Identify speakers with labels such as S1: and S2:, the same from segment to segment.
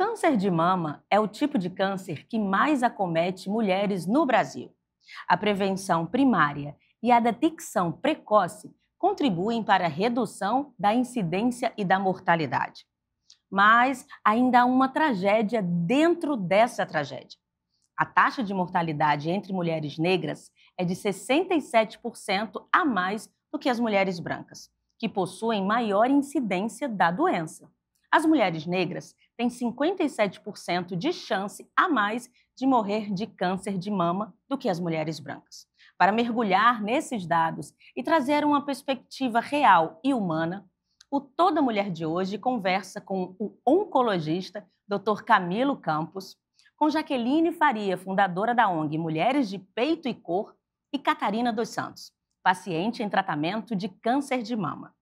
S1: câncer de mama é o tipo de câncer que mais acomete mulheres no Brasil. A prevenção primária e a detecção precoce contribuem para a redução da incidência e da mortalidade. Mas ainda há uma tragédia dentro dessa tragédia. A taxa de mortalidade entre mulheres negras é de 67% a mais do que as mulheres brancas, que possuem maior incidência da doença. As mulheres negras tem 57% de chance a mais de morrer de câncer de mama do que as mulheres brancas. Para mergulhar nesses dados e trazer uma perspectiva real e humana, o Toda Mulher de hoje conversa com o oncologista Dr. Camilo Campos, com Jaqueline Faria, fundadora da ONG Mulheres de Peito e Cor, e Catarina dos Santos, paciente em tratamento de câncer de mama.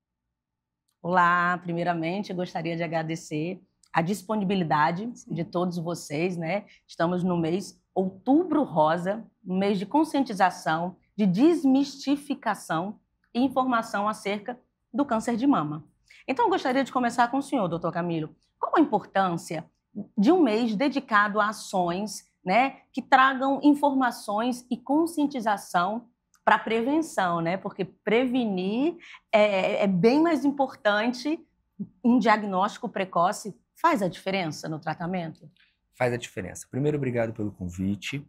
S1: Olá, primeiramente gostaria de agradecer a disponibilidade de todos vocês, né? Estamos no mês Outubro Rosa, um mês de conscientização, de desmistificação e informação acerca do câncer de mama. Então, eu gostaria de começar com o senhor, doutor Camilo. Qual a importância de um mês dedicado a ações né, que tragam informações e conscientização para prevenção, né? Porque prevenir é, é, é bem mais importante um diagnóstico precoce faz a diferença no tratamento?
S2: Faz a diferença. Primeiro, obrigado pelo convite.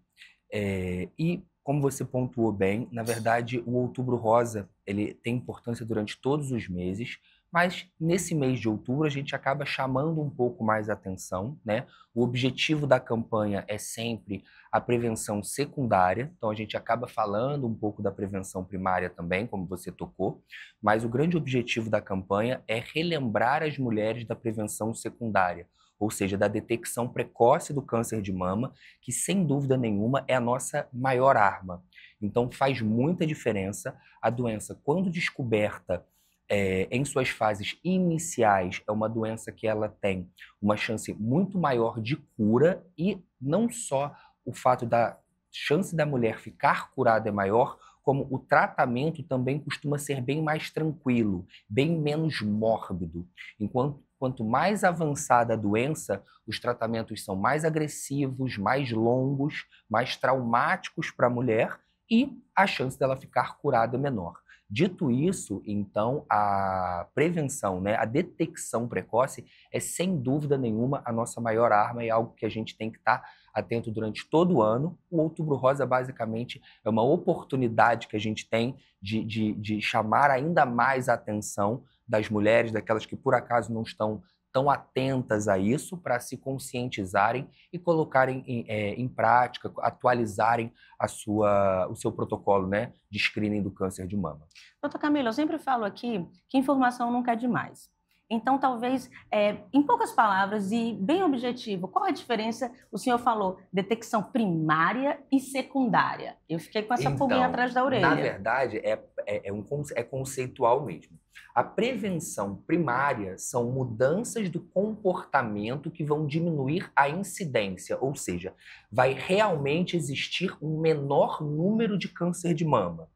S2: É, e como você pontuou bem, na verdade, o Outubro Rosa ele tem importância durante todos os meses mas nesse mês de outubro a gente acaba chamando um pouco mais a atenção, né? O objetivo da campanha é sempre a prevenção secundária, então a gente acaba falando um pouco da prevenção primária também, como você tocou, mas o grande objetivo da campanha é relembrar as mulheres da prevenção secundária, ou seja, da detecção precoce do câncer de mama, que sem dúvida nenhuma é a nossa maior arma. Então faz muita diferença a doença quando descoberta é, em suas fases iniciais, é uma doença que ela tem uma chance muito maior de cura e não só o fato da chance da mulher ficar curada é maior, como o tratamento também costuma ser bem mais tranquilo, bem menos mórbido. Enquanto quanto mais avançada a doença, os tratamentos são mais agressivos, mais longos, mais traumáticos para a mulher e a chance dela ficar curada é menor. Dito isso, então, a prevenção, né, a detecção precoce é sem dúvida nenhuma a nossa maior arma e é algo que a gente tem que estar tá atento durante todo o ano. O Outubro Rosa, basicamente, é uma oportunidade que a gente tem de, de, de chamar ainda mais a atenção das mulheres, daquelas que por acaso não estão estão atentas a isso para se conscientizarem e colocarem em, é, em prática, atualizarem a sua, o seu protocolo né, de screening do câncer de mama.
S1: Doutor Camila, eu sempre falo aqui que informação nunca é demais. Então, talvez, é, em poucas palavras e bem objetivo, qual a diferença? O senhor falou detecção primária e secundária. Eu fiquei com essa então, pulguinha atrás da orelha. Na
S2: verdade, é, é, é, um, é conceitual mesmo. A prevenção primária são mudanças do comportamento que vão diminuir a incidência, ou seja, vai realmente existir um menor número de câncer de mama.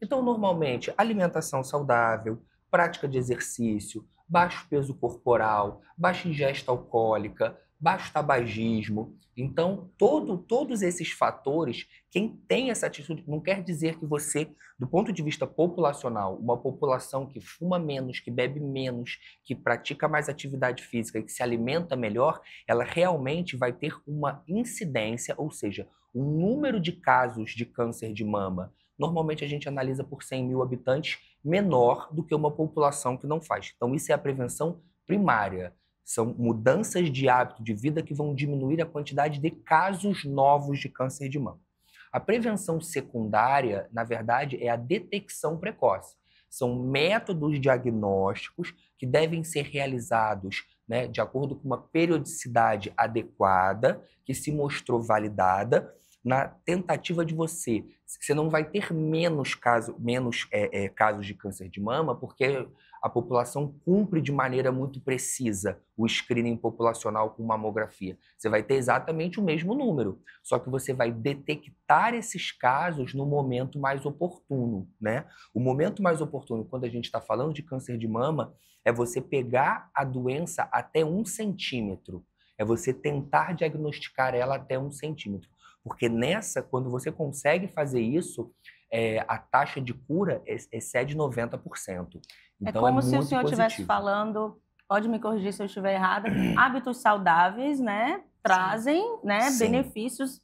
S2: Então, normalmente, alimentação saudável, prática de exercício, baixo peso corporal, baixa ingesta alcoólica, baixo tabagismo. Então, todo, todos esses fatores, quem tem essa atitude, não quer dizer que você, do ponto de vista populacional, uma população que fuma menos, que bebe menos, que pratica mais atividade física, que se alimenta melhor, ela realmente vai ter uma incidência, ou seja, o número de casos de câncer de mama, normalmente a gente analisa por 100 mil habitantes, menor do que uma população que não faz. Então, isso é a prevenção primária. São mudanças de hábito de vida que vão diminuir a quantidade de casos novos de câncer de mama. A prevenção secundária, na verdade, é a detecção precoce. São métodos diagnósticos que devem ser realizados né, de acordo com uma periodicidade adequada, que se mostrou validada, na tentativa de você você não vai ter menos, caso, menos é, é, casos de câncer de mama, porque a população cumpre de maneira muito precisa o screening populacional com mamografia. Você vai ter exatamente o mesmo número, só que você vai detectar esses casos no momento mais oportuno, né? O momento mais oportuno, quando a gente está falando de câncer de mama, é você pegar a doença até um centímetro, é você tentar diagnosticar ela até um centímetro. Porque nessa, quando você consegue fazer isso, é, a taxa de cura excede 90%. É então, é como é se o senhor estivesse
S1: falando, pode me corrigir se eu estiver errada, hábitos saudáveis, né? Trazem né, benefícios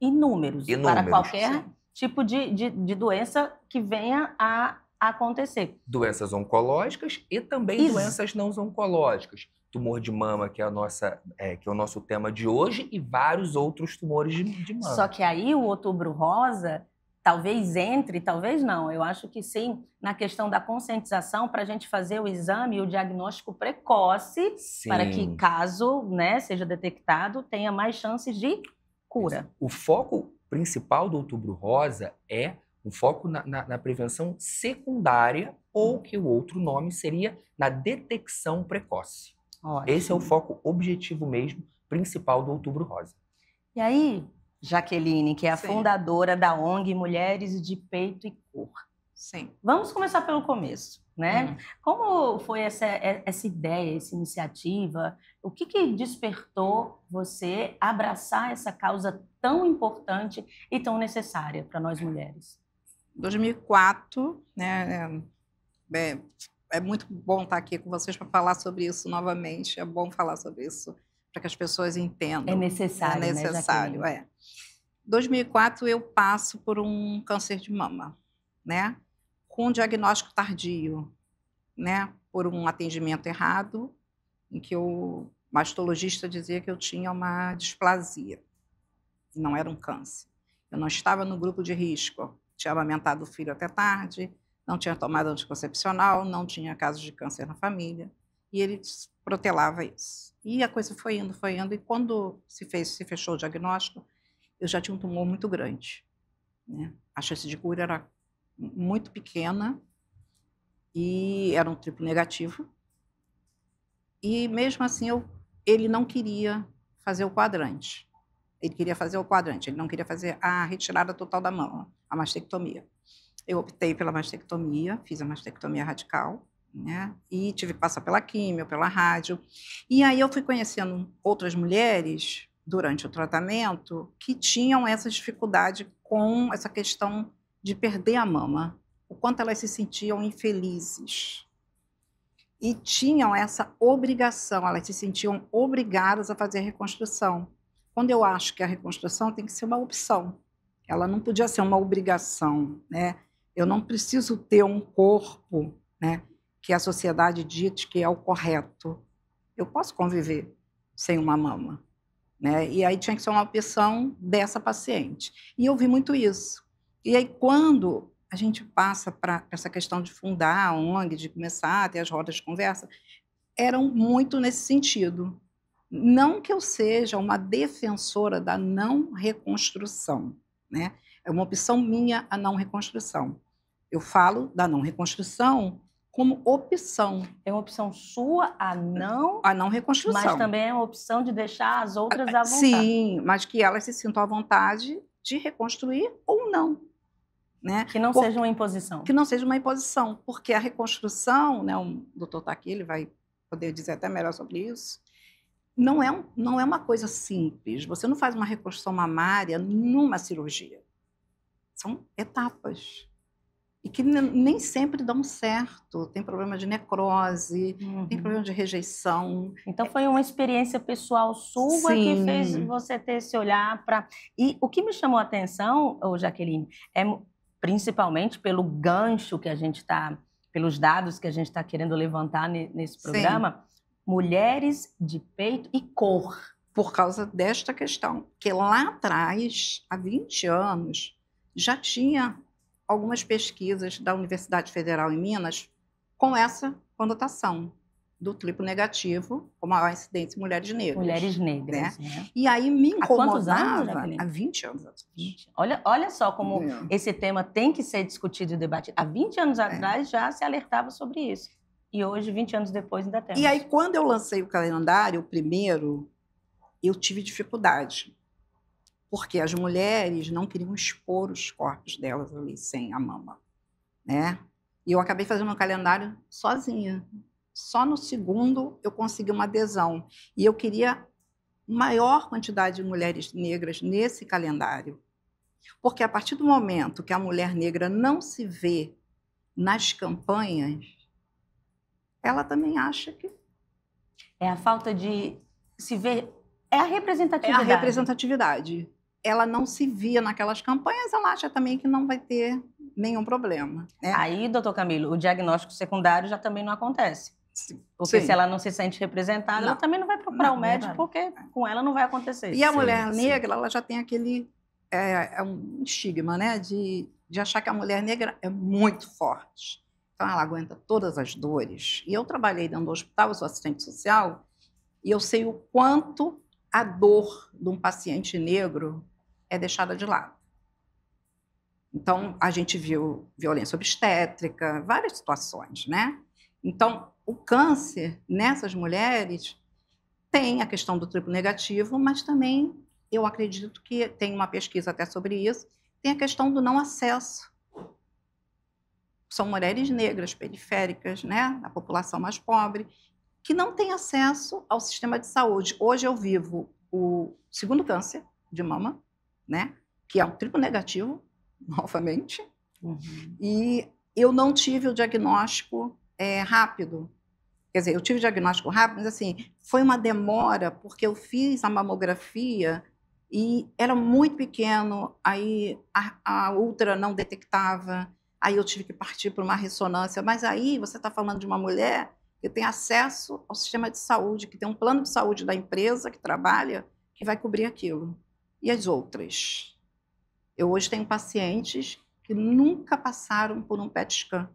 S1: inúmeros, inúmeros, para qualquer Sim. tipo de, de, de doença que venha a acontecer.
S2: Doenças oncológicas e também doenças não oncológicas tumor de mama, que é, a nossa, é, que é o nosso tema de hoje, e vários outros tumores de, de mama. Só que
S1: aí o outubro rosa talvez entre, talvez não. Eu acho que sim, na questão da conscientização, para a gente fazer o exame e o diagnóstico precoce, sim. para que, caso né, seja detectado, tenha mais chances de
S2: cura. O foco principal do Outubro Rosa é um foco na, na, na prevenção secundária, ou hum. que o outro nome seria na detecção precoce. Ótimo. Esse é o foco objetivo mesmo, principal do Outubro Rosa.
S1: E aí, Jaqueline, que é a Sim. fundadora da ONG Mulheres de Peito e Cor. Sim. Vamos começar pelo começo, né? Hum. Como foi essa, é, essa ideia, essa iniciativa? O que, que despertou você abraçar essa causa tão importante e tão necessária para nós
S3: mulheres? 2004, né? É, é é muito bom estar aqui com vocês para falar sobre isso novamente. É bom falar sobre isso para que as pessoas entendam. É necessário. É né, necessário, né, é. 2004 eu passo por um câncer de mama, né? Com um diagnóstico tardio, né? Por um atendimento errado, em que o mastologista dizia que eu tinha uma displasia. Não era um câncer. Eu não estava no grupo de risco. Tinha amamentado o filho até tarde, não tinha tomado anticoncepcional, não tinha casos de câncer na família, e ele protelava isso. E a coisa foi indo, foi indo, e quando se, fez, se fechou o diagnóstico, eu já tinha um tumor muito grande. Né? A chance de cura era muito pequena, e era um triplo negativo. E mesmo assim, eu, ele não queria fazer o quadrante. Ele queria fazer o quadrante, ele não queria fazer a retirada total da mama, a mastectomia. Eu optei pela mastectomia, fiz a mastectomia radical, né? E tive que passar pela químio, pela rádio. E aí eu fui conhecendo outras mulheres durante o tratamento que tinham essa dificuldade com essa questão de perder a mama, o quanto elas se sentiam infelizes. E tinham essa obrigação, elas se sentiam obrigadas a fazer a reconstrução. Quando eu acho que a reconstrução tem que ser uma opção, ela não podia ser uma obrigação, né? Eu não preciso ter um corpo né, que a sociedade diz que é o correto. Eu posso conviver sem uma mama. Né? E aí tinha que ser uma opção dessa paciente. E eu vi muito isso. E aí, quando a gente passa para essa questão de fundar a ONG, de começar a ter as rodas de conversa, eram muito nesse sentido. Não que eu seja uma defensora da não reconstrução, né? É uma opção minha a não reconstrução. Eu falo da não reconstrução como opção. É uma opção sua a não. A não reconstrução. Mas também é uma opção de deixar as outras à vontade. Sim, mas que elas se sintam à vontade de reconstruir ou não. Né? Que não Por... seja uma imposição. Que não seja uma imposição, porque a reconstrução, né, o doutor está aqui, ele vai poder dizer até melhor sobre isso, não é, um, não é uma coisa simples. Você não faz uma reconstrução mamária numa cirurgia. São etapas e que nem sempre dão certo. Tem problema de necrose, uhum. tem problema de rejeição. Então foi uma experiência pessoal sua Sim.
S1: que fez você ter esse olhar para. E o que me chamou a atenção, Jaqueline, é principalmente pelo gancho que a gente está, pelos dados que a gente está querendo
S3: levantar nesse programa, Sim. mulheres de peito e cor. Por causa desta questão, que lá atrás, há 20 anos, já tinha algumas pesquisas da Universidade Federal em Minas com essa conotação do triplo negativo, com maior incidência em mulheres negras. Mulheres né? negras, né? né? E aí me incomodava... Há quantos anos, Há 20 anos 20. Olha, olha só como é. esse
S1: tema tem que ser discutido e debatido. Há 20 anos é. atrás é. já se alertava sobre isso. E hoje, 20 anos depois, ainda temos. E aí,
S3: quando eu lancei o calendário, o primeiro, eu tive dificuldade porque as mulheres não queriam expor os corpos delas ali sem a mama, né? E eu acabei fazendo um calendário sozinha. Só no segundo eu consegui uma adesão e eu queria maior quantidade de mulheres negras nesse calendário. Porque a partir do momento que a mulher negra não se vê nas campanhas, ela também acha que. É a falta de se ver. É a representatividade. É a representatividade ela não se via naquelas campanhas, ela acha também que não vai ter nenhum problema.
S1: Né? Aí, doutor Camilo, o diagnóstico secundário já também não acontece.
S3: Sim. Porque sim. se ela não se sente representada, não. ela também não vai procurar não, o médico, não. porque com ela não vai
S1: acontecer. E a sim, mulher negra,
S3: ela já tem aquele é, é um estigma, né? De, de achar que a mulher negra é muito forte. Então, ela aguenta todas as dores. E eu trabalhei dentro do hospital, eu sou assistente social, e eu sei o quanto a dor de um paciente negro é deixada de lado. Então, a gente viu violência obstétrica, várias situações, né? Então, o câncer nessas mulheres tem a questão do triplo negativo, mas também eu acredito que tem uma pesquisa até sobre isso, tem a questão do não acesso. São mulheres negras, periféricas, né, Da população mais pobre, que não tem acesso ao sistema de saúde. Hoje eu vivo o segundo câncer de mama, né? Que é um triplo negativo, novamente. Uhum. E eu não tive o diagnóstico é, rápido. Quer dizer, eu tive o diagnóstico rápido, mas assim, foi uma demora, porque eu fiz a mamografia e era muito pequeno, aí a, a ultra não detectava, aí eu tive que partir para uma ressonância. Mas aí você está falando de uma mulher que tem acesso ao sistema de saúde, que tem um plano de saúde da empresa que trabalha, que vai cobrir aquilo e as outras. Eu hoje tenho pacientes que nunca passaram por um PET scan,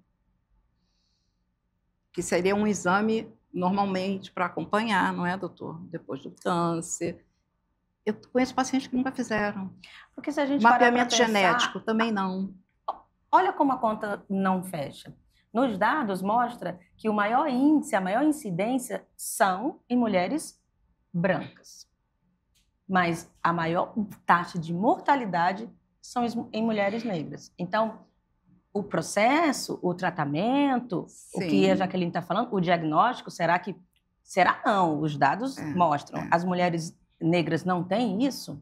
S3: que seria um exame normalmente para acompanhar, não é, doutor? Depois do câncer. Eu conheço pacientes que nunca fizeram. Porque se a gente mapeamento pensar, genético também não.
S1: Olha como a conta não fecha. Nos dados mostra que o maior índice, a maior incidência são em mulheres brancas mas a maior taxa de mortalidade são em mulheres negras. Então, o processo, o tratamento, Sim. o que a Jaqueline está falando, o diagnóstico, será que. Será não? Os dados é, mostram. É. As mulheres negras
S3: não têm isso?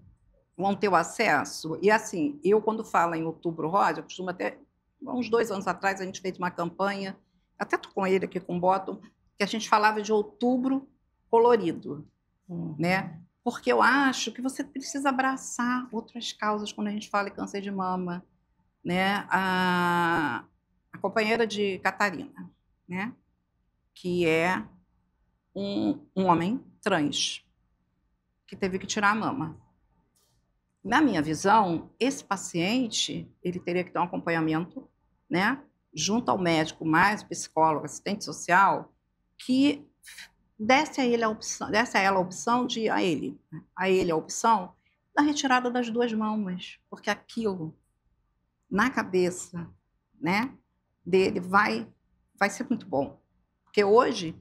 S3: Vão ter o acesso. E assim, eu, quando falo em outubro rosa, eu costumo até. Uns dois anos atrás, a gente fez uma campanha, até estou com ele aqui com o Bottom, que a gente falava de outubro colorido. Uhum. Né? Porque eu acho que você precisa abraçar outras causas quando a gente fala em câncer de mama. Né? A, a companheira de Catarina, né? que é um, um homem trans, que teve que tirar a mama. Na minha visão, esse paciente ele teria que ter um acompanhamento, né, junto ao médico mais psicólogo, assistente social, que desse a, ele a opção, desse a ela a opção de a ele, a ele a opção da retirada das duas mãos, porque aquilo na cabeça, né, dele vai vai ser muito bom, porque hoje,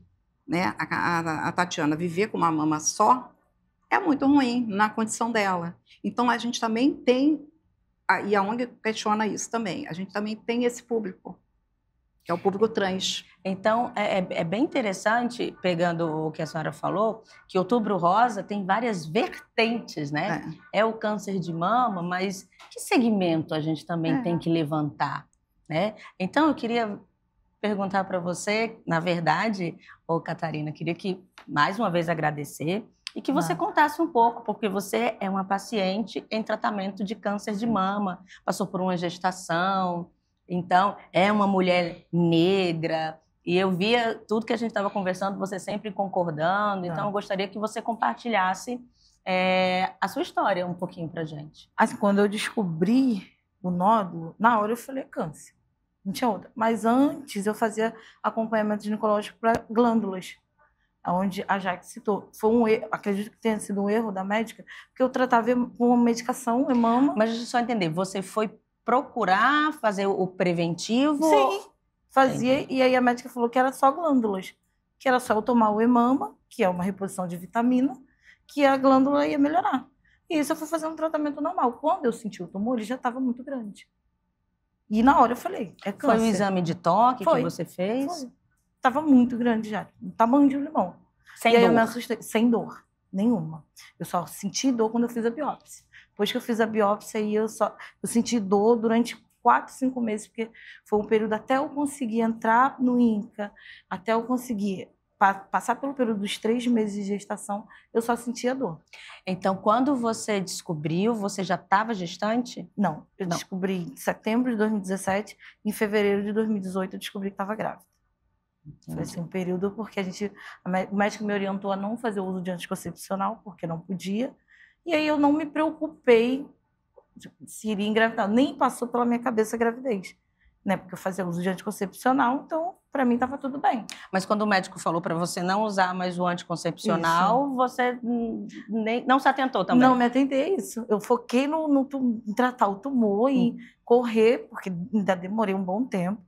S3: né, a, a, a Tatiana viver com uma mama só é muito ruim na condição dela. Então a gente também tem e a ONG questiona isso também. A gente também tem esse público que é o público trans. Então, é, é, é, bem
S1: interessante, pegando o que a senhora falou, que outubro rosa tem várias vertentes, né? É, é o câncer de mama, mas que segmento a gente também é. tem que levantar, né? Então, eu queria perguntar para você, na verdade, ô Catarina, queria que, mais uma vez, agradecer e que você ah. contasse um pouco, porque você é uma paciente em tratamento de câncer de mama, passou por uma gestação, então, é uma mulher negra. E eu via tudo que a gente estava conversando, você sempre concordando. Então, tá. eu gostaria que você compartilhasse é, a sua história um pouquinho para gente.
S4: Assim, quando eu descobri o nódulo, na hora eu falei câncer. Não tinha outra. Mas antes eu fazia acompanhamento ginecológico para glândulas, onde a Jaque citou. Foi um erro, acredito que tenha sido um erro da médica, porque eu tratava com uma medicação, hemama. Mas deixa eu só entender, você foi procurar
S1: fazer o preventivo? Sim. Fazia, Entendi.
S4: e aí a médica falou que era só glândulas, que era só eu tomar o emama, que é uma reposição de vitamina, que a glândula ia melhorar. E isso eu fui fazer um tratamento normal. Quando eu senti o tumor, ele já estava muito grande. E na hora eu falei, é câncer. Foi um exame de toque Foi. que você fez? Foi. Tava muito grande já, no tamanho de um limão. Sem e dor? Aí eu me assustei, sem dor nenhuma. Eu só senti dor quando eu fiz a biópsia. Depois que eu fiz a biópsia, aí eu só eu senti dor durante quatro, cinco meses, porque foi um período até eu conseguir entrar no INCA, até eu conseguir pa passar pelo período dos três meses de gestação, eu só sentia dor. Então, quando você descobriu, você já estava gestante? Não, eu Não. descobri em setembro de 2017, em fevereiro de 2018 eu descobri que estava grávida. Foi assim, um período porque a gente, o médico me orientou a não fazer uso de anticoncepcional, porque não podia. E aí eu não me preocupei se iria engravidar, nem passou pela minha cabeça a gravidez, né? Porque eu fazia uso de anticoncepcional, então para mim estava tudo bem. Mas quando o
S1: médico falou para você não usar mais o anticoncepcional, isso. você nem, não se atentou
S4: também? Não, me atentei a isso. Eu foquei no, no em tratar o tumor e hum. correr, porque ainda demorei um bom tempo.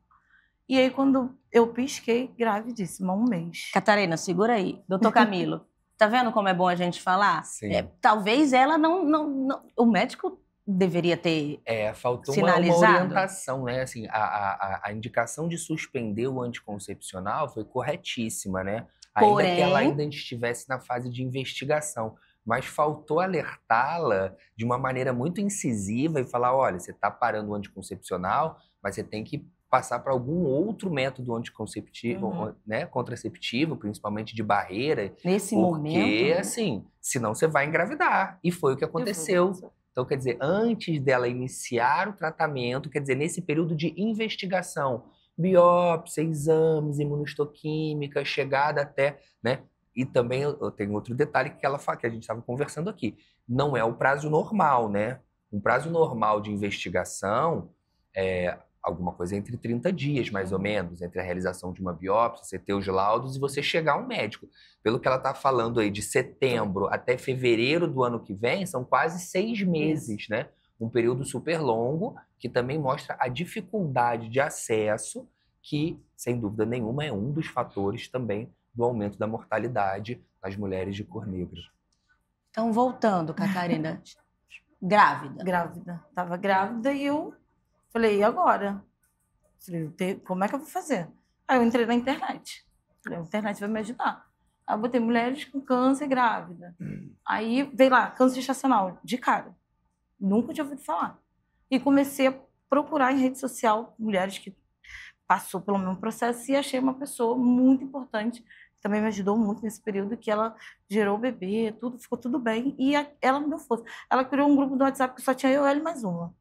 S4: E aí, quando eu pisquei, gravidíssima, um
S1: mês. Catarina, segura aí. Doutor Camilo, Tá vendo como é bom a gente falar? Sim. É, talvez ela não, não, não, O médico deveria ter.
S2: É, faltou sinalizado. Uma, orientação, né? Assim, a, a, a indicação de suspender o anticoncepcional foi corretíssima, né? Ainda Porém... que ela ainda estivesse na fase de investigação mas faltou alertá-la de uma maneira muito incisiva e falar: olha, você está parando o anticoncepcional, mas você tem que passar para algum outro método anticonceptivo, uhum. né, contraceptivo, principalmente de barreira. Nesse porque, momento. Porque, né? assim, senão você vai engravidar. E foi o que aconteceu. Então, quer dizer, antes dela iniciar o tratamento, quer dizer, nesse período de investigação, biópsia, exames, imunistoquímica, chegada até, né? E também tem outro detalhe que ela que a gente estava conversando aqui. Não é o prazo normal, né? Um prazo normal de investigação, é, alguma coisa entre 30 dias, mais ou menos, entre a realização de uma biópsia, você ter os laudos e você chegar a um médico. Pelo que ela está falando aí, de setembro até fevereiro do ano que vem, são quase seis meses, né? Um período super longo, que também mostra a dificuldade de acesso, que, sem dúvida nenhuma, é um dos fatores também do aumento da mortalidade nas mulheres de cor negra.
S4: Então, voltando, Catarina, grávida. Grávida. Estava grávida e eu Falei, e agora? Falei, como é que eu vou fazer? Aí eu entrei na internet. Falei, a internet vai me ajudar. Aí eu botei mulheres com câncer grávida. Hum. Aí veio lá, câncer gestacional, de cara. Nunca tinha ouvido falar. E comecei a procurar em rede social mulheres que passou pelo mesmo processo e achei uma pessoa muito importante que também me ajudou muito nesse período que ela gerou o bebê, tudo ficou tudo bem e a, ela me deu força. Ela criou um grupo do WhatsApp que só tinha eu, ela e mais uma.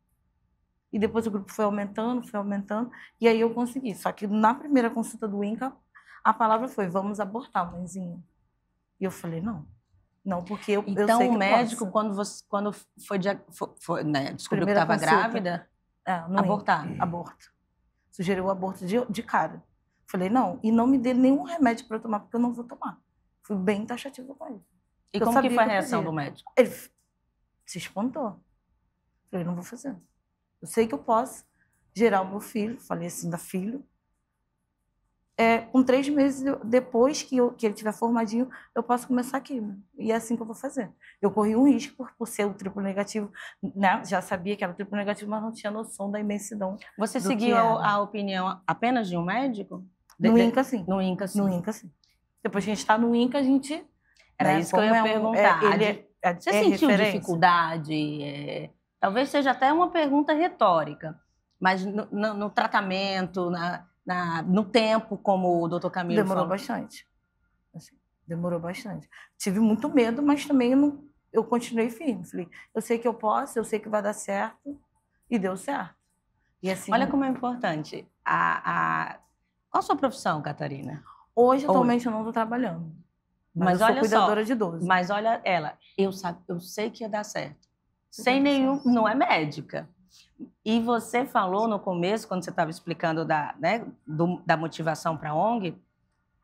S4: E depois o grupo foi aumentando, foi aumentando, e aí eu consegui. Só que na primeira consulta do INCA, a palavra foi: vamos abortar, mãezinha. E eu falei: não. Não, porque eu, então, eu sei então, que o médico, posso.
S1: quando você quando foi, foi, foi né, descobriu primeira que estava grávida, é, abortar.
S4: aborto. Sugeriu o aborto de, de cara. Falei: não. E não me dê nenhum remédio para eu tomar, porque eu não vou tomar. Fui bem taxativa com ele. E como que foi a reação do médico? Ele se espantou. Falei: não vou fazer. Eu sei que eu posso gerar o meu filho, falei assim da filho. É, com três meses depois que, eu, que ele tiver formadinho, eu posso começar aqui. Né? E é assim que eu vou fazer. Eu corri um risco por, por ser o triplo negativo, né? já sabia que era o triplo negativo, mas não tinha noção da imensidão.
S1: Você seguiu a opinião apenas de um médico? De, no de, INCA, sim. No INCA, sim. No INCA, sim. Depois que a gente está no INCA, a gente... Era né? isso Como que eu ia é um, é, perguntar. É, ele é, Você é sentiu referência? dificuldade? É, Talvez seja até uma pergunta retórica, mas no, no, no tratamento, na, na, no tempo, como o doutor Camilo Demorou falou. bastante.
S4: Assim, demorou bastante. Tive muito medo, mas também não, eu continuei firme. Falei, eu sei que eu posso, eu sei que vai dar certo. E deu certo.
S1: E assim, Olha como é importante. A, a... Qual a sua profissão, Catarina?
S4: Hoje, atualmente,
S1: eu não estou trabalhando. Mas, mas olha cuidadora só, de idoso. Mas olha ela, eu, sabe, eu sei que ia dar certo sem uhum. nenhum. Não é médica. E você falou no começo, quando você estava explicando da, né, do, da motivação para a ONG,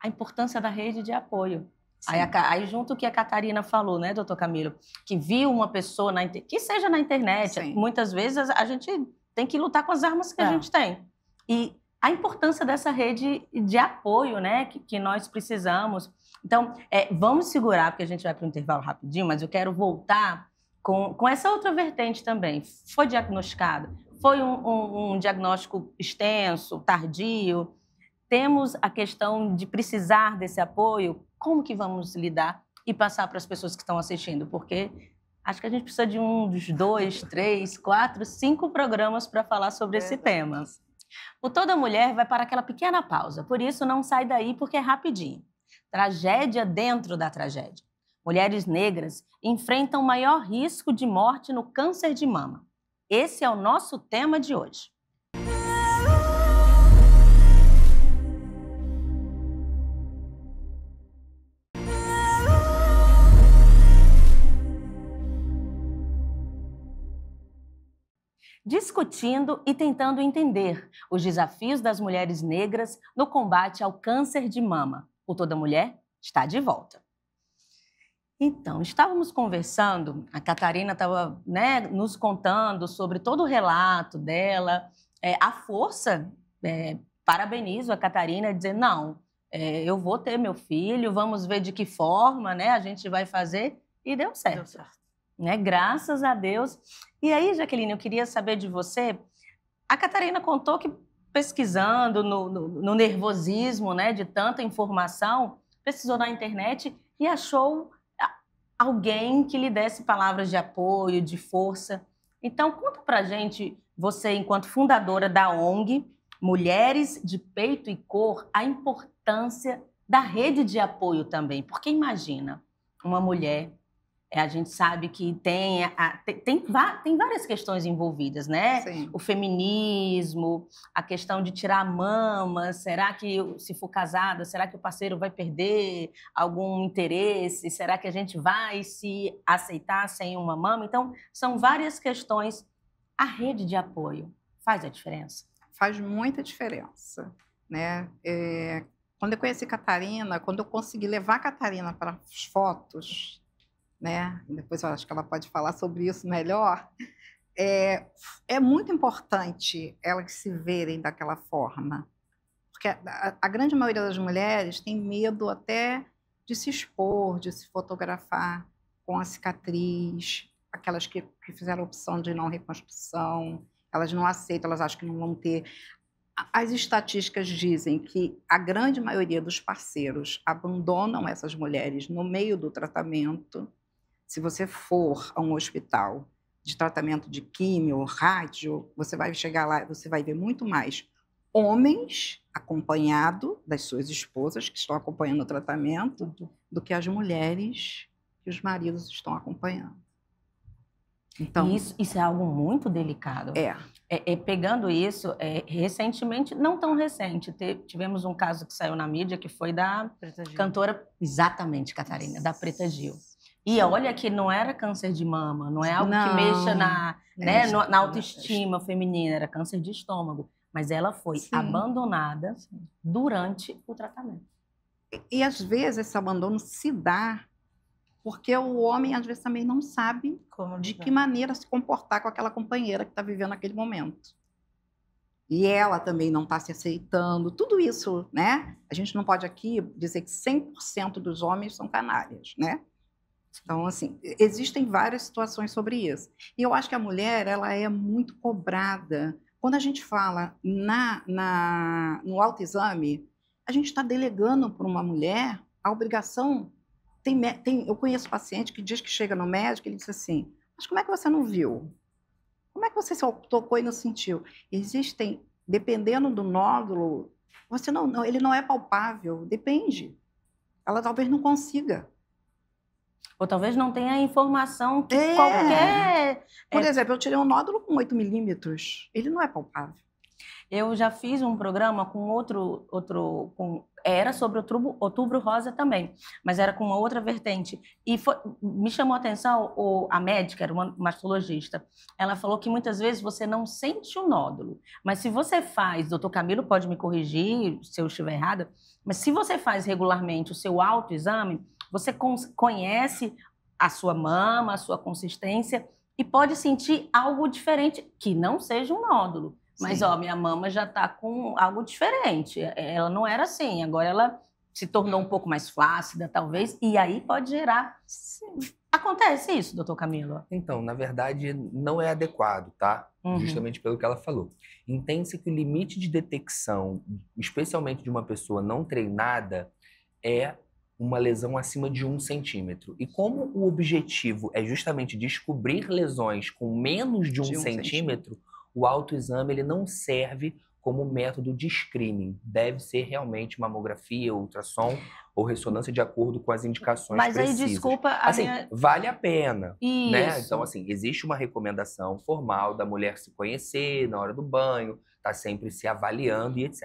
S1: a importância da rede de apoio. Aí, aí, junto o que a Catarina falou, né, doutor Camilo, que viu uma pessoa, na, que seja na internet, Sim. muitas vezes a gente tem que lutar com as armas que é. a gente tem. E a importância dessa rede de apoio, né, que, que nós precisamos. Então, é, vamos segurar, porque a gente vai para o intervalo rapidinho, mas eu quero voltar com, com essa outra vertente também. Foi diagnosticado? Foi um, um, um diagnóstico extenso, tardio? Temos a questão de precisar desse apoio? Como que vamos lidar e passar para as pessoas que estão assistindo? Porque Acho que a gente precisa de um dos dois, três, quatro, cinco programas para falar sobre é esse tema. O Toda Mulher vai para aquela pequena pausa, por isso não sai daí porque é rapidinho. Tragédia dentro da tragédia mulheres negras enfrentam maior risco de morte no câncer de mama. Esse é o nosso tema de hoje. discutindo e tentando entender os desafios das mulheres negras no combate ao câncer de mama. O Toda Mulher está de volta. Então, estávamos conversando, a Catarina estava né, nos contando sobre todo o relato dela, é, a força, é, parabenizo a Catarina, dizer, não, é, eu vou ter meu filho, vamos ver de que forma né, a gente vai fazer, e deu certo. Deu certo. Né? Graças a Deus. E aí, Jaqueline, eu queria saber de você, a Catarina contou que pesquisando no, no, no nervosismo né, de tanta informação, pesquisou na internet e achou alguém que lhe desse palavras de apoio, de força. Então, conta para gente, você, enquanto fundadora da ONG Mulheres de Peito e Cor, a importância da rede de apoio também. Porque imagina uma mulher é, a gente sabe que tem, a, tem, tem, tem, várias questões envolvidas, né? Sim. O feminismo, a questão de tirar a mama, será que se for casada, será que o parceiro vai perder algum interesse? Será que a gente vai se aceitar sem uma
S3: mama? Então, são várias questões. A rede de apoio faz a diferença? Faz muita diferença, né? É, quando eu conheci Catarina, quando eu consegui levar Catarina para as fotos né? Depois eu acho que ela pode falar sobre isso melhor. É, é muito importante elas se verem daquela forma, porque a, a grande maioria das mulheres tem medo até de se expor, de se fotografar com a cicatriz, aquelas que, que fizeram opção de não reconstrução, elas não aceitam, elas acham que não vão ter. As estatísticas dizem que a grande maioria dos parceiros abandonam essas mulheres no meio do tratamento se você for a um hospital de tratamento de químio, rádio, você vai chegar lá, você vai ver muito mais homens acompanhado das suas esposas que estão acompanhando o tratamento do que as mulheres que os maridos estão acompanhando.
S1: Então, isso, isso é algo muito delicado. É.
S3: é, é pegando isso,
S1: é, recentemente, não tão recente, te, tivemos um caso que saiu na mídia que foi da cantora, exatamente, Catarina, da Preta Gil. E olha que não era câncer de mama, não é algo não. que mexa na, é né, no, na autoestima feminina, era câncer de estômago. Mas ela foi
S3: Sim. abandonada Sim. durante o tratamento. E, e às vezes esse abandono se dá porque o homem às vezes também não sabe Como de que maneira se comportar com aquela companheira que está vivendo aquele momento. E ela também não está se aceitando, tudo isso, né? A gente não pode aqui dizer que 100% dos homens são canárias, né? Então, assim, existem várias situações sobre isso. E eu acho que a mulher, ela é muito cobrada. Quando a gente fala na, na no autoexame, a gente está delegando para uma mulher a obrigação. Tem, tem, eu conheço paciente que diz que chega no médico e ele diz assim, mas como é que você não viu? Como é que você se tocou e não sentiu? Existem, dependendo do nódulo, você não, não ele não é palpável, depende. Ela talvez não consiga. Ou talvez não tenha informação é. qualquer. É, Por é. exemplo, eu tirei um nódulo com 8 milímetros. Ele não é palpável. Eu já
S1: fiz um programa com outro. outro com, era sobre o outubro rosa também, mas era com uma outra vertente. E foi, me chamou a atenção o, a médica, era uma mastologista. Ela falou que muitas vezes você não sente o nódulo, mas se você faz, doutor Camilo pode me corrigir se eu estiver errada, mas se você faz regularmente o seu autoexame, você conhece a sua mama, a sua consistência e pode sentir algo diferente que não seja um nódulo. Mas, Sim. ó, minha mama já está com algo diferente. É, ela não era assim, agora ela se tornou um pouco mais flácida, talvez, e aí pode gerar. Sim.
S2: Acontece isso, doutor Camilo? Então, na verdade, não é adequado, tá? Uhum. Justamente pelo que ela falou. Entende-se que o limite de detecção, especialmente de uma pessoa não treinada, é uma lesão acima de um centímetro. E como o objetivo é justamente descobrir lesões com menos de um, de um centímetro, centímetro, o autoexame ele não serve como método de screening. Deve ser realmente mamografia, ultrassom ou ressonância de acordo com as indicações Mas precisas. aí, desculpa... A assim, minha... vale a pena, Isso. né? Então, assim, existe uma recomendação formal da mulher se conhecer na hora do banho, tá sempre se avaliando e etc.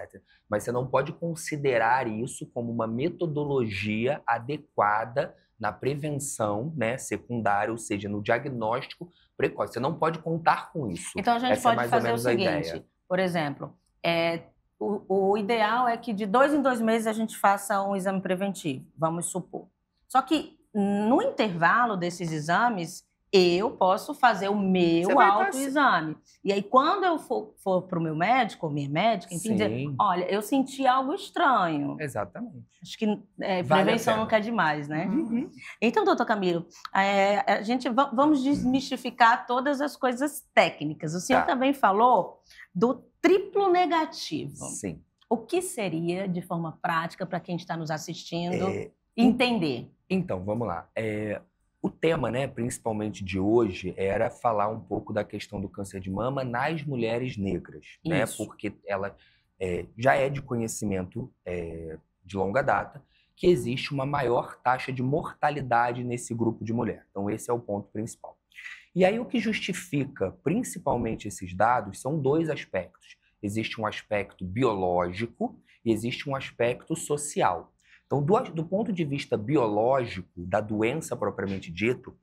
S2: Mas você não pode considerar isso como uma metodologia adequada na prevenção, né, secundária, ou seja, no diagnóstico precoce. Você não pode contar com isso. Então a gente Essa é pode é fazer o seguinte,
S1: por exemplo, é, o, o ideal é que de dois em dois meses a gente faça um exame preventivo, vamos supor. Só que no intervalo desses exames, eu posso fazer o meu autoexame. E aí, quando eu for, for para o meu médico, ou minha médica, enfim, Sim. dizer, olha, eu senti algo estranho. Exatamente. Acho que é, vale prevenção nunca é demais, né? Uhum. Então, doutor Camilo, é, a gente vamos desmistificar todas as coisas técnicas. O senhor tá. também falou do triplo negativo. Sim. O que seria, de forma prática, para quem está nos assistindo, é...
S2: entender? Então, vamos lá. É, o tema, né, principalmente de hoje, era falar um pouco da questão do câncer de mama nas mulheres negras, né, Isso. né? Porque ela é, já é de conhecimento é, de longa data que existe uma maior taxa de mortalidade nesse grupo de mulher. Então, esse é o ponto principal. E aí, o que justifica principalmente esses dados são dois aspectos: existe um aspecto biológico e existe um aspecto social. Então, do, do ponto de vista biológico, da doença propriamente dito,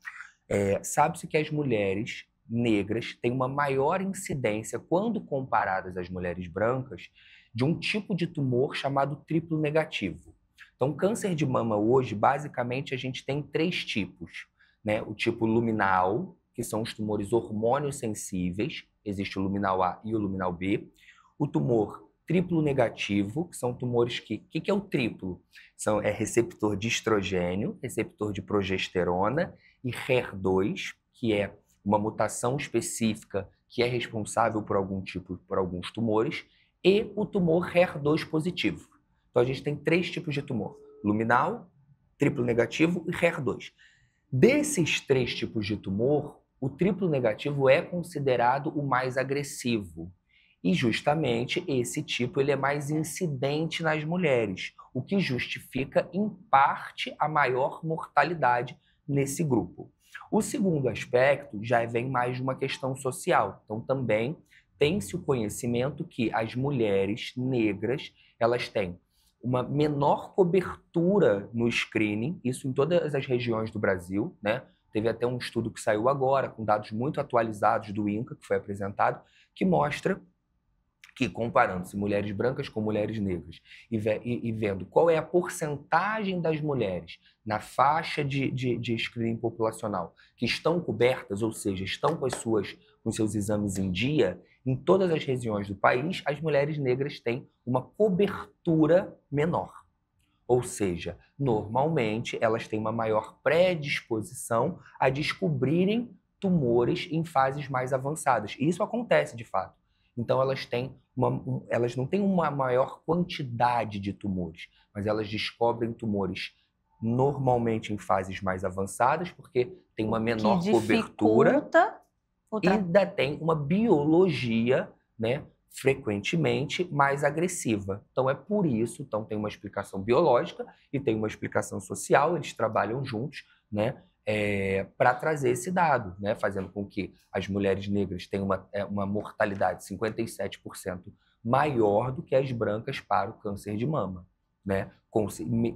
S2: é, sabe-se que as mulheres negras têm uma maior incidência, quando comparadas às mulheres brancas, de um tipo de tumor chamado triplo negativo. Então, câncer de mama hoje, basicamente, a gente tem três tipos. Né? O tipo luminal, que são os tumores hormônios sensíveis, existe o luminal A e o luminal B. O tumor triplo negativo, que são tumores que. O que, que, é o triplo? São, é receptor de estrogênio, receptor de progesterona e HER2, que é uma mutação específica que é responsável por algum tipo, por alguns tumores, e o tumor HER2 positivo. Então a gente tem três tipos de tumor: luminal, triplo negativo e HER2. Desses três tipos de tumor, o triplo negativo é considerado o mais agressivo, e justamente esse tipo ele é mais incidente nas mulheres, o que justifica em parte a maior mortalidade nesse grupo. O segundo aspecto já vem mais de uma questão social. Então também tem-se o conhecimento que as mulheres negras, elas têm uma menor cobertura no screening, isso em todas as regiões do Brasil, né? Teve até um estudo que saiu agora, com dados muito atualizados do INCA, que foi apresentado, que mostra que, comparando-se mulheres brancas com mulheres negras e, ve e, e, vendo qual é a porcentagem das mulheres na faixa de, de, de screening populacional que estão cobertas, ou seja, estão com, as suas, com seus exames em dia, em todas as regiões do país, as mulheres negras têm uma cobertura menor. Ou seja, normalmente elas têm uma maior predisposição a descobrirem tumores em fases mais avançadas. E isso acontece de fato. Então, elas têm uma, um, elas não têm uma maior quantidade de tumores, mas elas descobrem tumores normalmente em fases mais avançadas, porque tem uma menor que cobertura e ainda tem uma biologia, né, frequentemente mais agressiva. Então é por isso, então tem uma explicação biológica e tem uma explicação social, eles trabalham juntos, né? é, para trazer esse dado, né? fazendo com que as mulheres negras tenham uma, é, uma mortalidade 57% maior do que as brancas para o câncer de mama, né? Com,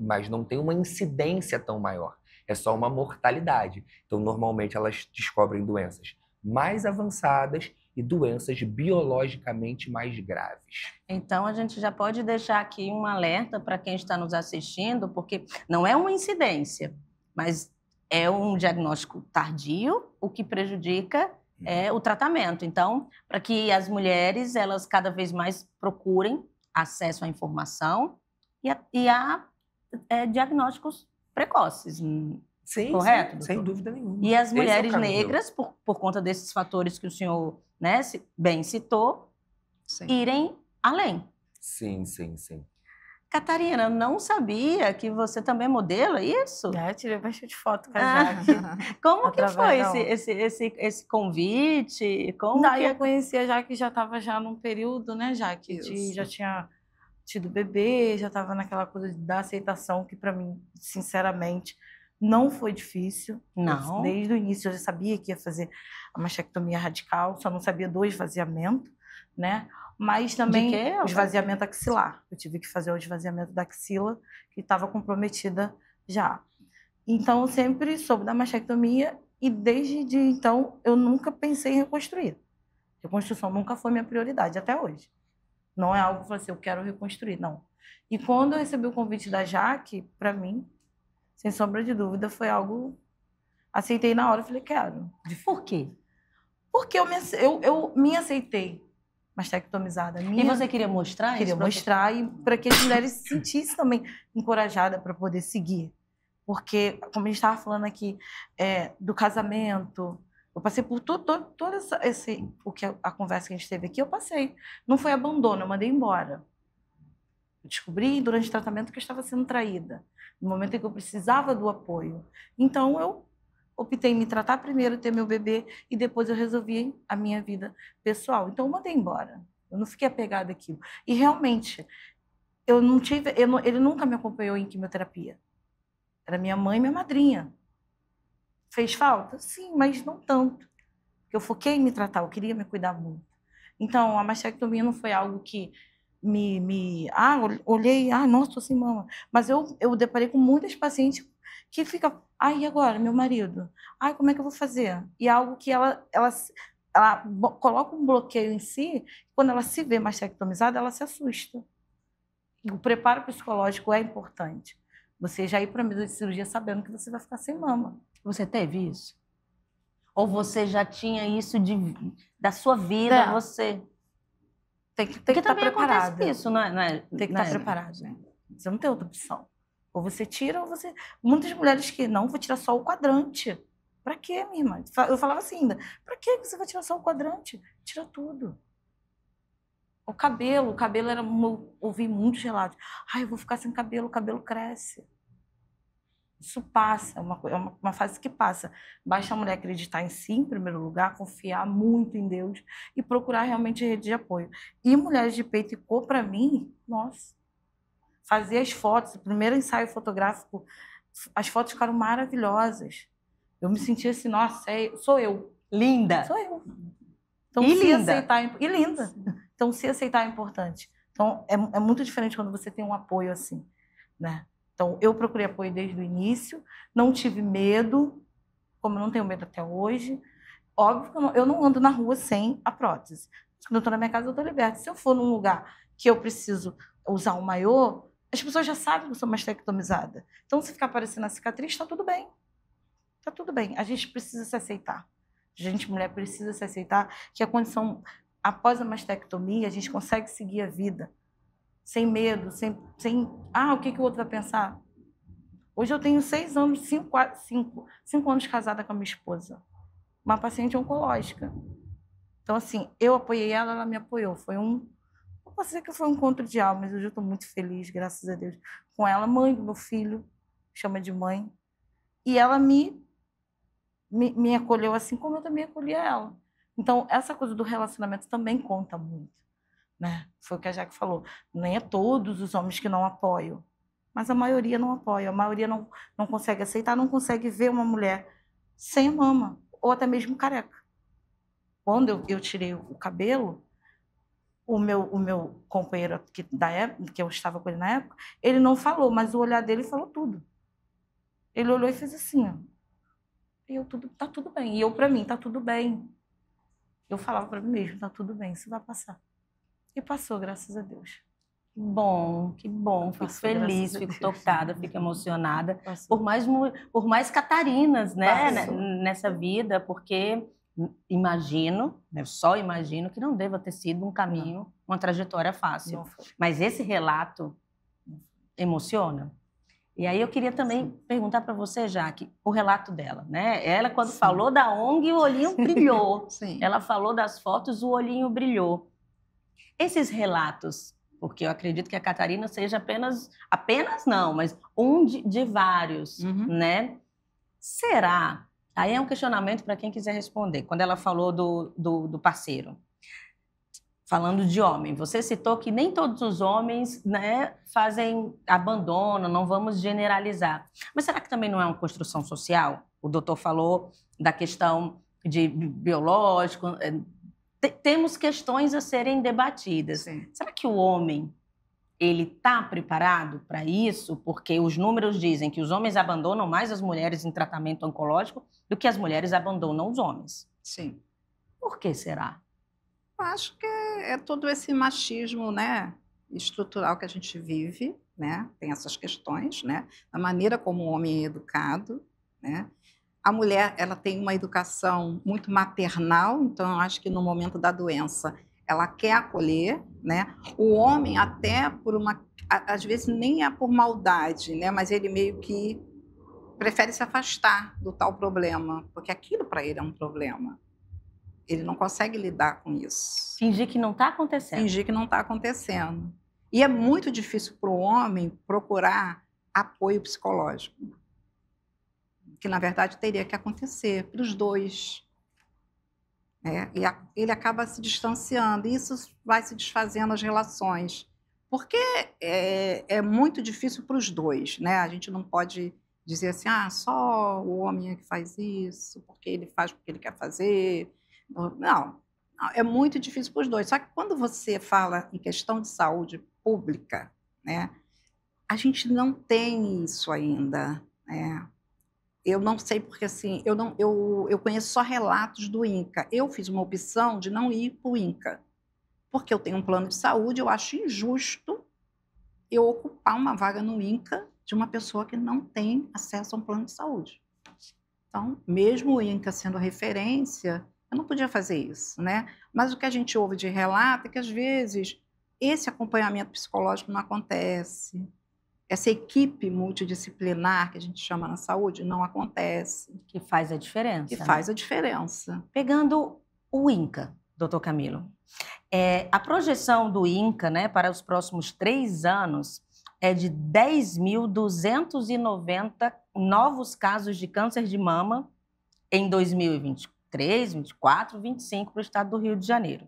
S2: mas não tem uma incidência tão maior, é só uma mortalidade. Então, normalmente, elas descobrem doenças mais avançadas e doenças biologicamente mais graves.
S1: Então, a gente já pode deixar aqui um alerta para quem está nos assistindo, porque não é uma incidência, mas é um diagnóstico tardio, o que prejudica uhum. é o tratamento. Então, para que as mulheres elas cada vez mais procurem acesso à informação e a, e a é, diagnósticos precoces. Hum, sim, correto? Sim, sem dúvida nenhuma. E as é mulheres é negras, por, por conta desses fatores que o senhor né, bem citou, sim. irem além.
S2: Sim, sim, sim.
S1: Catarina, não sabia que você também é modelo é isso? É, tirei bastante foto com ah, Como que foi esse, esse, esse,
S4: esse, convite? Como não, que... eu conhecia a Jaque, já estava já num período, né, Jaque? De, já tinha tido bebê, já estava naquela coisa da aceitação, que para mim, sinceramente, não foi difícil. Não. Desde o início eu já sabia que ia fazer a mastectomia radical, só não sabia do esvaziamento, né? mas também o esvaziamento axilar. Eu tive que fazer o esvaziamento da axila, que estava comprometida já. Então, eu sempre soube da mastectomia e desde de, então eu nunca pensei em reconstruir. Reconstrução nunca foi minha prioridade até hoje. Não é algo que eu falei assim, eu quero reconstruir, não. E quando eu recebi o convite da Jaque, para mim, sem sombra de dúvida, foi algo. Aceitei na hora, falei, quero. Por quê? Porque eu me, eu, eu me aceitei mas tectomizada minha. E você queria mostrar queria isso? Queria mostrar você? e para que as mulheres se sentissem também encorajadas para poder seguir. Porque, como a gente estava falando aqui, é, do casamento, eu passei por todo, todo, todo essa, esse, o que a, a, conversa que a gente teve aqui, eu passei. Não foi abandono, eu mandei embora. Eu descobri durante o tratamento que eu estava sendo traída, no momento em que eu precisava do apoio. Então eu optei em me tratar primeiro, ter meu bebê e depois eu resolvi a minha vida pessoal. Então eu mandei embora. Eu não fiquei apegada àquilo. E realmente, eu não tive, eu não, ele nunca me acompanhou em quimioterapia. Era minha mãe e minha madrinha. Fez falta? Sim, mas não tanto. Eu foquei em me tratar, eu queria me cuidar muito. Então, a mastectomia não foi algo que me, me ah, olhei, ah, nossa, tô sem mama. Mas eu, eu deparei com muitas pacientes que fica, ai, e agora, meu marido? Ai, como é que eu vou fazer? E é algo que ela, ela, ela coloca um bloqueio em si, quando ela se vê mastectomizada, ela se assusta. O preparo psicológico é importante. Você já
S1: ir para a mesa de cirurgia sabendo que você vai ficar sem mama. Você teve isso? Ou você já tinha isso de, da sua vida, é. você? Tem que, tem que estar tá preparado. isso, não é? Não é tem que estar tá é? preparado, né? Você não tem outra opção. Ou você tira,
S4: ou você. Muitas mulheres que não, vou tirar só o quadrante. Para quê, minha irmã? Eu falava assim ainda: para que você vai tirar só o quadrante? Tira tudo. O cabelo, o cabelo era. ouvi muitos relatos. Ai, eu vou ficar sem cabelo, o cabelo cresce. Isso passa, é uma, é uma, uma fase que passa. Basta a mulher acreditar em si, em primeiro lugar, confiar muito em Deus e procurar realmente rede de apoio. E mulheres de peito e cor, para mim, nossa, fazia as fotos, o primeiro ensaio fotográfico, as fotos ficaram maravilhosas. Eu me sentia assim, nossa, é, sou eu. Linda. Sou eu. Então, e se linda. aceitar. É e linda. Então, se aceitar é importante. Então, é, é muito diferente quando você tem um apoio assim, né? Então, eu procurei apoio desde o início, não tive medo, como eu não tenho medo até hoje. Óbvio que eu não, eu não ando na rua sem a prótese. Quando eu estou na minha casa, eu estou liberta. Se eu for num lugar que eu preciso usar um maiô, as pessoas já sabem que eu sou mastectomizada. Então, se ficar aparecendo a cicatriz, está tudo bem. Está tudo bem. A gente precisa se aceitar. A gente, mulher, precisa se aceitar que a condição, após a mastectomia, a gente consegue seguir a vida. Sem medo, sem. sem ah, o que, que o outro vai pensar? Hoje eu tenho seis anos, cinco, quatro, cinco, cinco anos casada com a minha esposa. Uma paciente oncológica. Então, assim, eu apoiei ela, ela me apoiou. Foi um pode ser que foi um encontro de almas. Hoje eu estou muito feliz, graças a Deus, com ela. Mãe do meu filho, chama de mãe. E ela me, me, me acolheu assim como eu também acolhi ela. Então, essa coisa do relacionamento também conta muito. Né? Foi o que a Jaque falou. Nem é todos os homens que não apoiam, mas a maioria não apoia. A maioria não, não consegue aceitar, não consegue ver uma mulher sem mama, ou até mesmo careca. Quando eu, eu tirei o cabelo, o meu, o meu companheiro que, da época, que eu estava com ele na época, ele não falou, mas o olhar dele falou tudo. Ele olhou e fez assim, ó. E eu, tudo, tá tudo bem. E eu, para mim, tá tudo bem. Eu falava para mim mesmo, tá tudo bem, isso vai passar. E passou, graças
S1: a Deus. Que bom, que bom. Fico passou, feliz, fico tocada, fico emocionada. Por mais, por mais Catarinas, né, passou. Né, nessa vida, porque Hum, imagino, né, eu só imagino que não deva ter sido um caminho, não. uma trajetória fácil. Mas esse relato emociona. E aí eu queria também Sim. perguntar para você, Jaque, o relato dela, né? Ela quando Sim. falou da ONG, o olhinho Sim. brilhou. Ela falou das fotos, o olhinho brilhou. Esses relatos, porque eu acredito que a Catarina seja apenas apenas não, mas um de, de vários, uhum. né? Será Aí é um questionamento para quem quiser responder. Quando ela falou do, do, do, parceiro, falando de homem, você citou que nem todos os homens né, fazem abandono, não vamos generalizar. Mas será que também não é uma construção social? O doutor falou da questão de biológico. Eh, temos questões a serem debatidas. Sim. Será que o homem ele está preparado para isso, porque os números dizem que os homens abandonam mais as mulheres em tratamento oncológico do que as mulheres abandonam os homens.
S3: Sim. Por que será? Eu acho que é, todo esse machismo, né, estrutural que a gente vive, né? Tem essas questões, né? A maneira como o homem é educado, né? A mulher, ela tem uma educação muito maternal, então eu acho que no momento da doença ela quer acolher, né? O homem até por uma às vezes nem é por maldade, né? Mas ele meio que prefere se afastar do tal problema, porque aquilo para ele é um problema. Ele não consegue lidar com isso. Fingir que não está acontecendo. Fingir que não está acontecendo. E é muito difícil para o homem procurar apoio psicológico, que na verdade teria que acontecer para os dois né, e a, ele acaba se distanciando, e isso vai se desfazendo as relações. Porque é, é muito difícil para os dois, né? A gente não pode dizer assim, ah, só o homem é que faz isso, porque ele faz o que ele quer fazer. Não, é muito difícil para os dois. Só que quando você fala em questão de saúde pública, né, a gente não tem isso ainda. Né? eu não sei porque assim, eu não eu, eu conheço só relatos do INCA. Eu fiz uma opção de não ir para o INCA, porque eu tenho um plano de saúde, eu acho injusto eu ocupar uma vaga no INCA de uma pessoa que não tem acesso a um plano de saúde. Então, mesmo o INCA sendo referência, eu não podia fazer isso, né? Mas o que a gente ouve de relato é que às vezes esse acompanhamento psicológico não acontece essa equipe multidisciplinar que a gente chama na saúde não acontece. Que faz a diferença. Que né? faz a diferença.
S1: Pegando o INCA, doutor Camilo, é, a projeção do INCA né, para os próximos três anos é de 10.290 novos casos de câncer de mama em 2023, 2024, 2025 para o estado do Rio de Janeiro.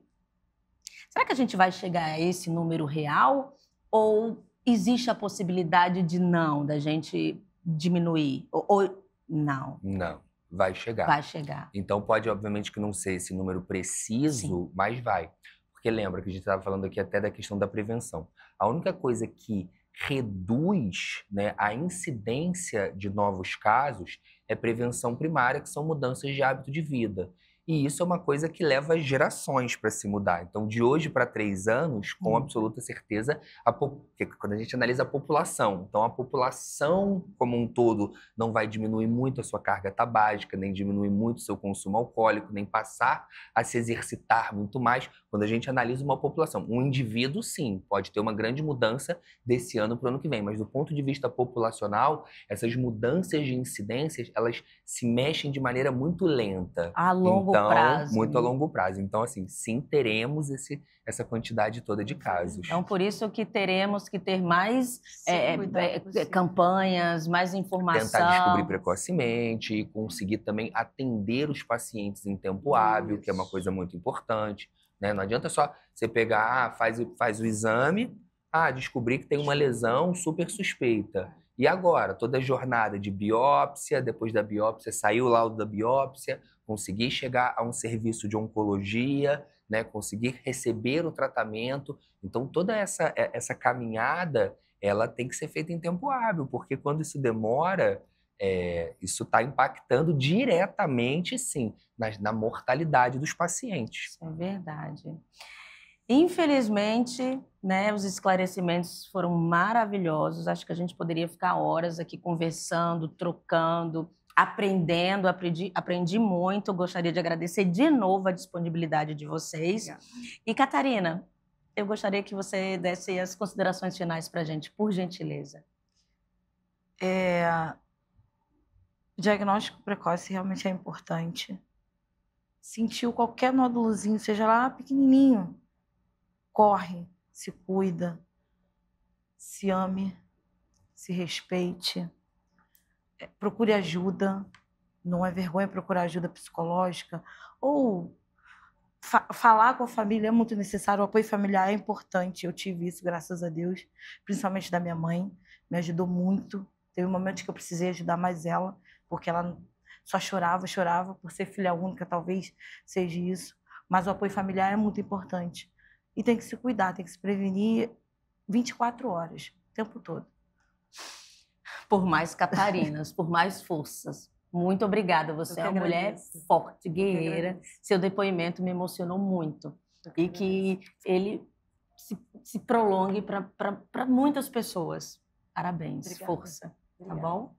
S1: Será que a gente vai chegar a esse número real ou existe a possibilidade de não, da gente diminuir? Ou, ou, não?
S2: Não, vai chegar. Vai chegar. Então pode, obviamente, que não ser esse número preciso, Sim. mas vai. Porque lembra que a gente estava falando aqui até da questão da prevenção. A única coisa que reduz né, a incidência de novos casos é prevenção primária, que são mudanças de hábito de vida. E isso é uma coisa que leva gerações para se mudar. Então, de hoje para três anos, com hum. absoluta certeza, a quando a gente analisa a população, então a população como um todo não vai diminuir muito a sua carga tabágica, nem diminuir muito o seu consumo alcoólico, nem passar a se exercitar muito mais. Quando a gente analisa uma população, um indivíduo, sim, pode ter uma grande mudança desse ano para o ano que vem, mas do ponto de vista populacional, essas mudanças de incidências, elas se mexem de maneira muito lenta. A longo então, prazo. Muito a né? longo prazo. Então, assim, sim, teremos esse, essa quantidade toda de uhum. casos. Então,
S1: por isso que teremos que ter mais é, é, campanhas, mais informação. Tentar descobrir
S2: precocemente e conseguir também atender os pacientes em tempo isso. hábil, que é uma coisa muito importante. Né? Não adianta só você pegar, ah, faz, faz o exame, ah, descobrir que tem uma lesão super suspeita. E agora, toda a jornada de biópsia, depois da biópsia, saiu o laudo da biópsia, conseguir chegar a um serviço de oncologia, né, conseguir receber o tratamento. Então toda essa é, essa caminhada ela tem que ser feita em tempo hábil, porque quando isso demora, é, isso está impactando diretamente, sim, na, na mortalidade dos pacientes. Isso é
S1: verdade. Infelizmente, né, os esclarecimentos foram maravilhosos. Acho que a gente poderia ficar horas aqui conversando, trocando, aprendendo, aprendi, aprendi muito. Gostaria de agradecer de novo a disponibilidade de vocês. Obrigada. E, Catarina, eu gostaria que você desse as considerações finais para a gente, por gentileza.
S4: É... diagnóstico precoce realmente é importante. Sentiu qualquer nódulozinho, seja lá pequenininho, corre, se cuida, se ame, se respeite procure ajuda, não é vergonha procurar ajuda psicológica, ou fa falar com a família é muito necessário, o apoio familiar é importante. Eu tive isso, graças a Deus, principalmente da minha mãe, me ajudou muito. Teve um momento que eu precisei ajudar mais ela, porque ela só chorava, chorava, por ser filha única, talvez seja isso. Mas o apoio familiar é muito importante. E tem que se cuidar, tem que se prevenir 24 horas, o tempo todo
S1: por mais Catarinas, por mais forças. Muito obrigada, você é uma mulher forte, guerreira. Seu depoimento me emocionou muito. E que ele se, se prolongue para muitas pessoas. Parabéns, obrigada. força. Tá obrigada. Tá bom?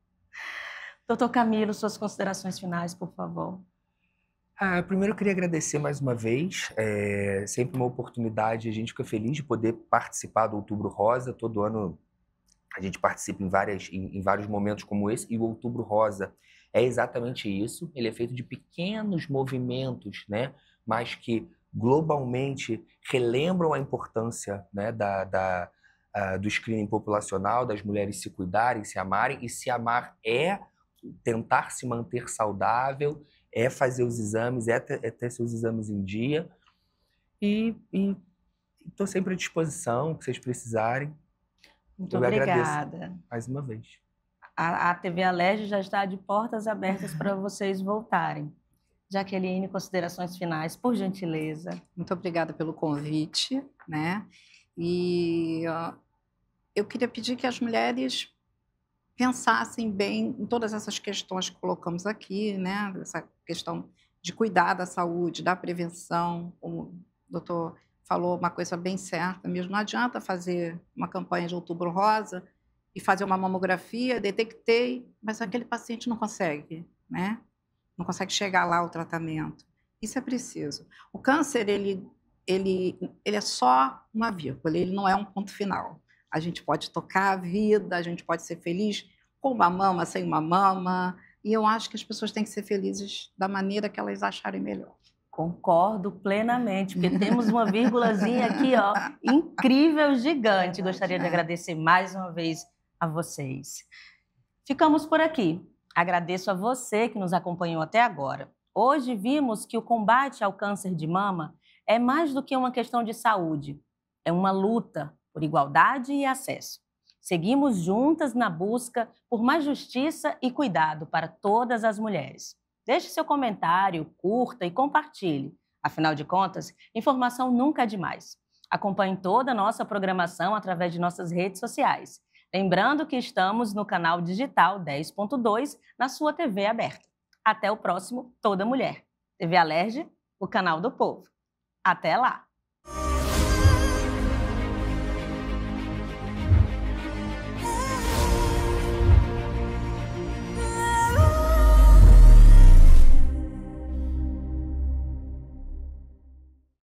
S1: Doutor Camilo, suas considerações finais, por favor.
S2: Ah, primeiro eu queria agradecer mais uma vez, é sempre uma oportunidade, a gente fica feliz de poder participar do Outubro Rosa, todo ano a gente participa em, várias, em, em vários momentos como esse, e o Outubro Rosa é exatamente isso. Ele é feito de pequenos movimentos, né? mas que globalmente relembram a importância né? da, da uh, do screening populacional, das mulheres se cuidarem, se amarem, e se amar é tentar se manter saudável, é fazer os exames, é ter, é ter seus exames em dia. E estou sempre à disposição, o que vocês precisarem. Muito Eu obrigada. mais uma vez.
S1: A, a TV Alerj já está de portas abertas para vocês voltarem. Jaqueline, considerações
S3: finais, por gentileza. Muito obrigada pelo convite, né? E eu queria pedir que as mulheres pensassem bem em todas essas questões que colocamos aqui, né? Essa questão de cuidar da saúde, da prevenção, como o doutor falou uma coisa bem certa mesmo. Não adianta fazer uma campanha de outubro rosa e fazer uma mamografia, detectei, mas aquele paciente não consegue, né? Não consegue chegar lá ao tratamento. Isso é preciso. O câncer, ele, ele, ele é só uma vírgula, ele não é um ponto final. A gente pode tocar a vida, a gente pode ser feliz com uma mama, sem uma mama. E eu acho que as pessoas têm que ser felizes da maneira que elas acharem melhor.
S1: Concordo plenamente, porque temos uma vírgulazinha aqui, ó,
S3: incrível,
S1: gigante. Gostaria de né? agradecer mais uma vez a vocês. Ficamos por aqui. Agradeço a você que nos acompanhou até agora. Hoje vimos que o combate ao câncer de mama é mais do que uma questão de saúde, é uma luta por igualdade e acesso. Seguimos juntas na busca por mais justiça e cuidado para todas as mulheres. Deixe seu comentário, curta e compartilhe. Afinal de contas, informação nunca é demais. Acompanhe toda a nossa programação através de nossas redes sociais. Lembrando que estamos no canal digital 10.2 na sua TV aberta. Até o próximo Toda Mulher. TV Alerge, o canal do povo. Até lá!